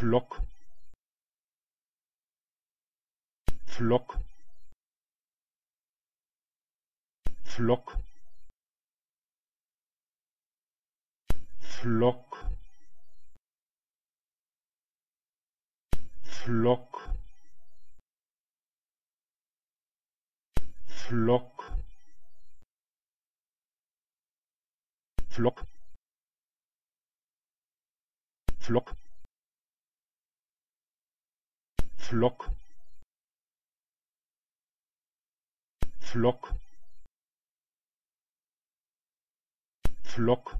Flock Flock Flock Flock Flock Flock Flock Flock Flock Flock Flock